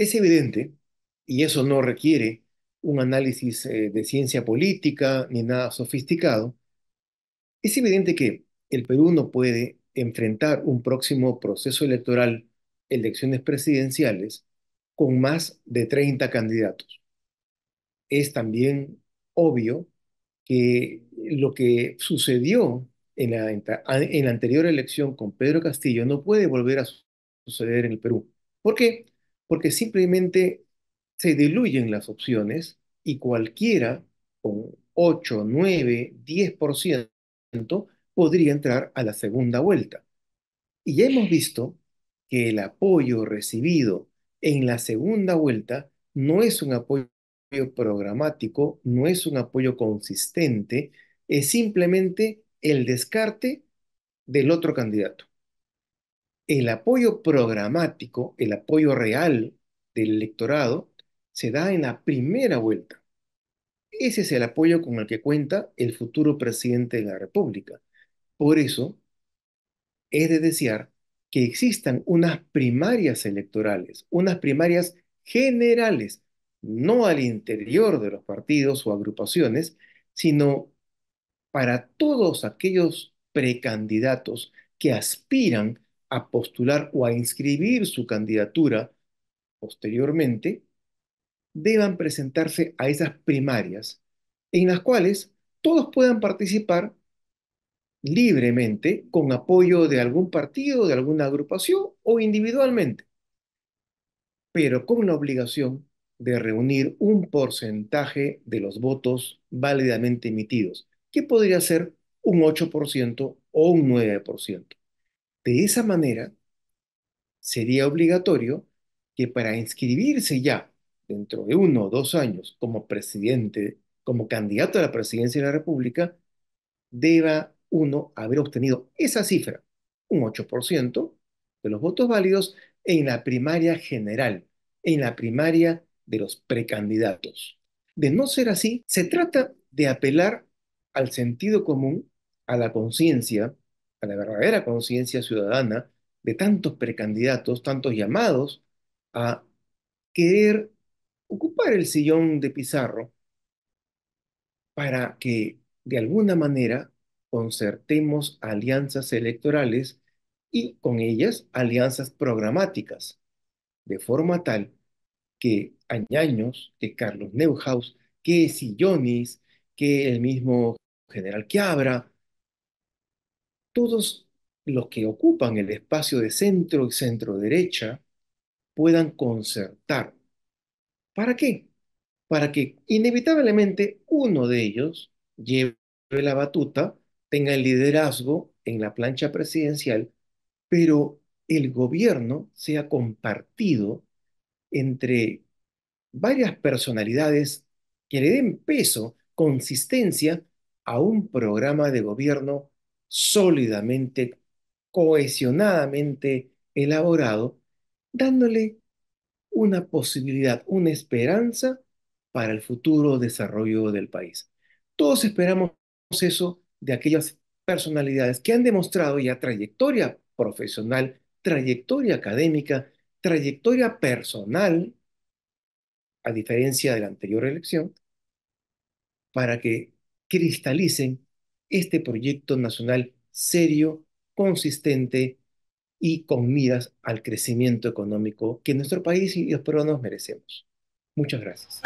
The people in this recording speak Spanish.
Es evidente, y eso no requiere un análisis eh, de ciencia política ni nada sofisticado, es evidente que el Perú no puede enfrentar un próximo proceso electoral, elecciones presidenciales, con más de 30 candidatos. Es también obvio que lo que sucedió en en la anterior elección con Pedro Castillo no puede volver a suceder en el Perú. ¿Por qué? porque simplemente se diluyen las opciones y cualquiera con 8, 9, 10% podría entrar a la segunda vuelta. Y ya hemos visto que el apoyo recibido en la segunda vuelta no es un apoyo programático, no es un apoyo consistente, es simplemente el descarte del otro candidato el apoyo programático, el apoyo real del electorado, se da en la primera vuelta. Ese es el apoyo con el que cuenta el futuro presidente de la República. Por eso, es de desear que existan unas primarias electorales, unas primarias generales, no al interior de los partidos o agrupaciones, sino para todos aquellos precandidatos que aspiran a postular o a inscribir su candidatura posteriormente, deban presentarse a esas primarias en las cuales todos puedan participar libremente con apoyo de algún partido, de alguna agrupación o individualmente, pero con la obligación de reunir un porcentaje de los votos válidamente emitidos, que podría ser un 8% o un 9%. De esa manera, sería obligatorio que para inscribirse ya dentro de uno o dos años como presidente, como candidato a la presidencia de la República, deba uno haber obtenido esa cifra, un 8% de los votos válidos en la primaria general, en la primaria de los precandidatos. De no ser así, se trata de apelar al sentido común, a la conciencia, a la verdadera conciencia ciudadana de tantos precandidatos, tantos llamados a querer ocupar el sillón de Pizarro para que de alguna manera concertemos alianzas electorales y con ellas alianzas programáticas, de forma tal que Añaños, que Carlos Neuhaus, que Sillonis, que el mismo general Quiabra, todos los que ocupan el espacio de centro y centro derecha puedan concertar. ¿Para qué? Para que inevitablemente uno de ellos lleve la batuta, tenga el liderazgo en la plancha presidencial, pero el gobierno sea compartido entre varias personalidades que le den peso, consistencia a un programa de gobierno sólidamente, cohesionadamente elaborado, dándole una posibilidad, una esperanza para el futuro desarrollo del país. Todos esperamos eso de aquellas personalidades que han demostrado ya trayectoria profesional, trayectoria académica, trayectoria personal, a diferencia de la anterior elección, para que cristalicen este proyecto nacional serio, consistente y con miras al crecimiento económico que nuestro país y los peruanos merecemos. Muchas gracias.